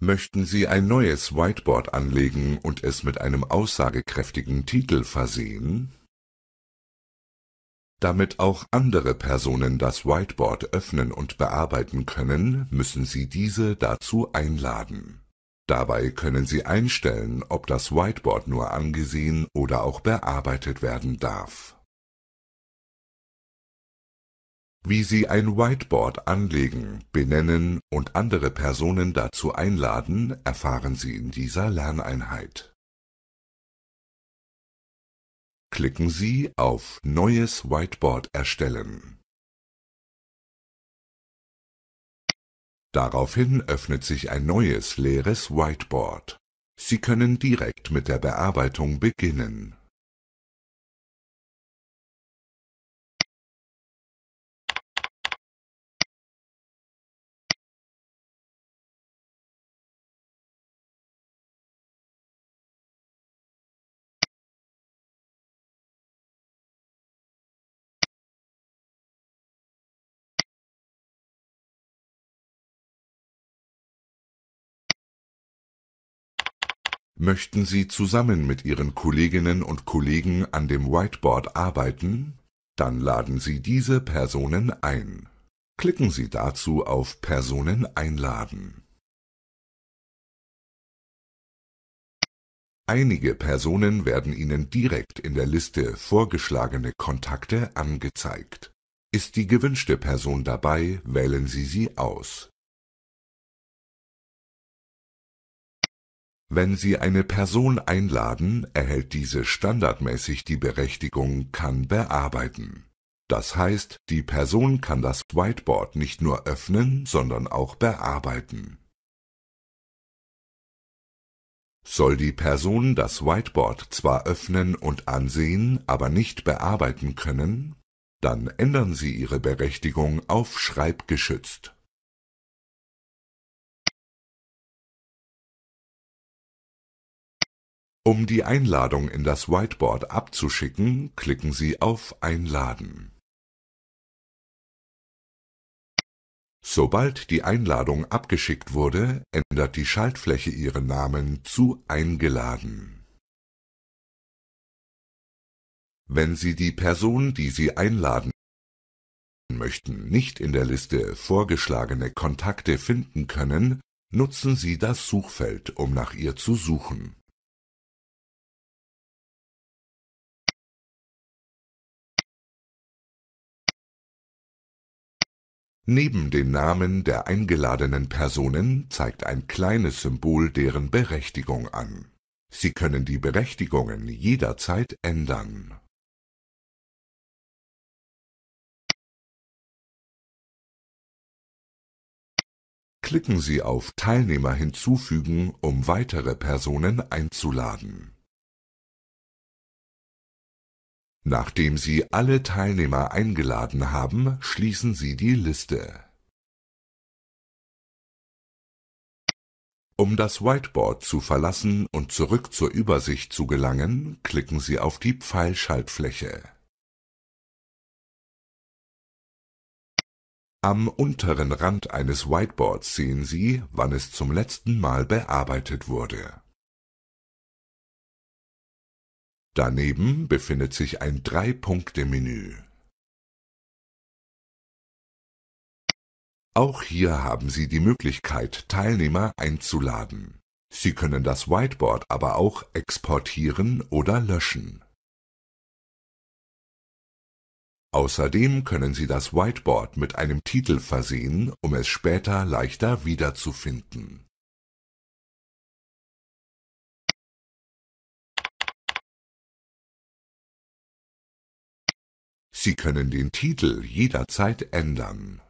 Möchten Sie ein neues Whiteboard anlegen und es mit einem aussagekräftigen Titel versehen? Damit auch andere Personen das Whiteboard öffnen und bearbeiten können, müssen Sie diese dazu einladen. Dabei können Sie einstellen, ob das Whiteboard nur angesehen oder auch bearbeitet werden darf wie sie ein Whiteboard anlegen, benennen und andere Personen dazu einladen, erfahren Sie in dieser Lerneinheit. Klicken Sie auf Neues Whiteboard erstellen. Daraufhin öffnet sich ein neues leeres Whiteboard. Sie können direkt mit der Bearbeitung beginnen. Möchten Sie zusammen mit Ihren Kolleginnen und Kollegen an dem Whiteboard arbeiten? Dann laden Sie diese Personen ein. Klicken Sie dazu auf Personen einladen. Einige Personen werden Ihnen direkt in der Liste vorgeschlagene Kontakte angezeigt. Ist die gewünschte Person dabei, wählen Sie sie aus. Wenn Sie eine Person einladen, erhält diese standardmäßig die Berechtigung kann bearbeiten. Das heißt, die Person kann das Whiteboard nicht nur öffnen, sondern auch bearbeiten. Soll die Person das Whiteboard zwar öffnen und ansehen, aber nicht bearbeiten können, dann ändern Sie Ihre Berechtigung auf schreibgeschützt. Um die Einladung in das Whiteboard abzuschicken, klicken Sie auf Einladen. Sobald die Einladung abgeschickt wurde, ändert die Schaltfläche Ihren Namen zu Eingeladen. Wenn Sie die Person, die Sie einladen möchten, nicht in der Liste Vorgeschlagene Kontakte finden können, nutzen Sie das Suchfeld, um nach ihr zu suchen. Neben den Namen der eingeladenen Personen zeigt ein kleines Symbol deren Berechtigung an. Sie können die Berechtigungen jederzeit ändern. Klicken Sie auf Teilnehmer hinzufügen, um weitere Personen einzuladen. Nachdem Sie alle Teilnehmer eingeladen haben, schließen Sie die Liste. Um das Whiteboard zu verlassen und zurück zur Übersicht zu gelangen, klicken Sie auf die Pfeilschaltfläche. Am unteren Rand eines Whiteboards sehen Sie, wann es zum letzten Mal bearbeitet wurde. Daneben befindet sich ein Drei-Punkte-Menü. Auch hier haben Sie die Möglichkeit, Teilnehmer einzuladen. Sie können das Whiteboard aber auch exportieren oder löschen. Außerdem können Sie das Whiteboard mit einem Titel versehen, um es später leichter wiederzufinden Sie können den Titel jederzeit ändern